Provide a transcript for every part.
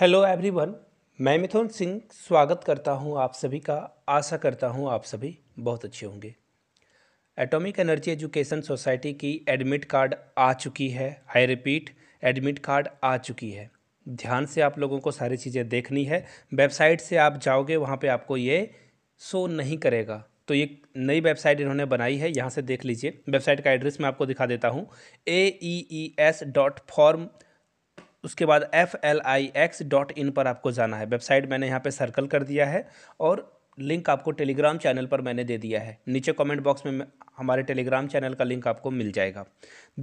hello everyone मैं मिथुन सिंह स्वागत करता हूं आप सभी का आशा करता हूं आप सभी बहुत अच्छे होंगे एटॉमिक एनर्जी एजुकेशन सोसाइटी की एडमिट कार्ड आ चुकी है आई रिपीट एडमिट कार्ड आ चुकी है ध्यान से आप लोगों को सारी चीज़ें देखनी है वेबसाइट से आप जाओगे वहाँ पे आपको ये शो नहीं करेगा तो ये नई वेबसाइट इन्होंने बनाई है यहाँ से देख लीजिए वेबसाइट का एड्रेस मैं आपको दिखा देता हूँ A E E S dot form उसके बाद F L I X dot in पर आपको जाना है वेबसाइट मैंने यहाँ पे सर्कल कर दिया है और लिंक आपको टेलीग्राम चैनल पर मैंने दे दिया है नीचे कमेंट बॉक्स में हमारे टेलीग्राम चैनल का लिंक आपको मिल जाएगा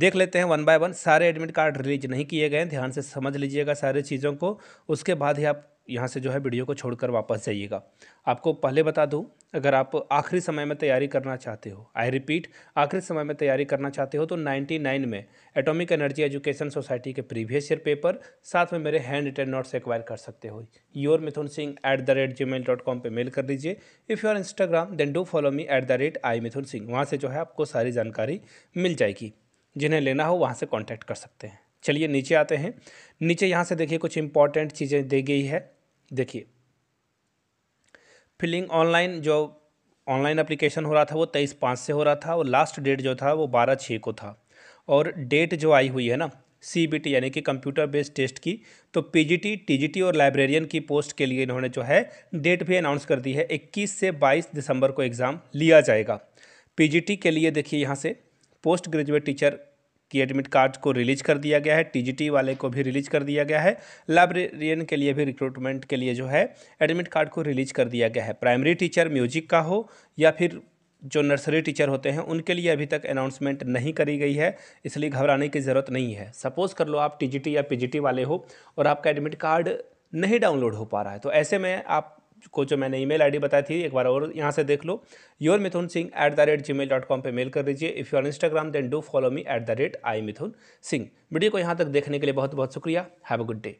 देख लेते हैं वन बाय वन सारे एडमिट कार्ड रिलीज नहीं किए गए ध्यान से समझ लीजिएगा सारे चीज़ों को उसके बाद ही आप यहाँ से जो है वीडियो को छोड़कर वापस जाइएगा आपको पहले बता दूँ अगर आप आखिरी समय में तैयारी करना चाहते हो आई रिपीट आखिरी समय में तैयारी करना चाहते हो तो 99 में एटॉमिक एनर्जी एजुकेशन सोसाइटी के प्रीवियस ईयर पेपर साथ में मेरे हैंड रिटर्न नोट्स एक्वायर कर सकते हो your Mithun Singh at the rate Gmail dot com पर मेल कर दीजिए if you are Instagram then do follow me at the rate I Mithun Singh वहाँ से जो है आपको सारी जानकारी मिल जाएगी जिन्हें लेना हो वहाँ से कॉन्टैक्ट कर सकते हैं चलिए नीचे आते हैं नीचे यहाँ से देखिए कुछ इंपॉर्टेंट चीज़ें दी गई है देखिए फिलिंग ऑनलाइन जो ऑनलाइन एप्लीकेशन हो रहा था वो तेईस पाँच से हो रहा था और लास्ट डेट जो था वो बारह छः को था और डेट जो आई हुई है ना सी यानी कि कंप्यूटर बेस्ड टेस्ट की तो पीजीटी टीजीटी और लाइब्रेरियन की पोस्ट के लिए इन्होंने जो है डेट भी अनाउंस कर दी है 21 से 22 दिसंबर को एग्ज़ाम लिया जाएगा पीजीटी के लिए देखिए यहाँ से पोस्ट ग्रेजुएट टीचर की एडमिट कार्ड को रिलीज कर दिया गया है टीजीटी वाले को भी रिलीज कर दिया गया है लाइब्रेरियन के लिए भी रिक्रूटमेंट के लिए जो है एडमिट कार्ड को रिलीज कर दिया गया है प्राइमरी टीचर म्यूजिक का हो या फिर जो नर्सरी टीचर होते हैं उनके लिए अभी तक अनाउंसमेंट नहीं करी गई है इसलिए घबराने की ज़रूरत नहीं है सपोज़ कर लो आप टीजीटी या पीजीटी वाले हो और आपका एडमिट कार्ड नहीं डाउनलोड हो पा रहा है तो ऐसे में आप को जो मैंने ईमेल आईडी बताई थी एक बार और यहाँ से देख लो your Mithun Singh at the rate Gmail dot com पर मेल कर दीजिए if you are Instagram then do follow me at the rate I Mithun Singh video को यहाँ तक देखने के लिए बहुत बहुत शुक्रिया हैव अ गुड डे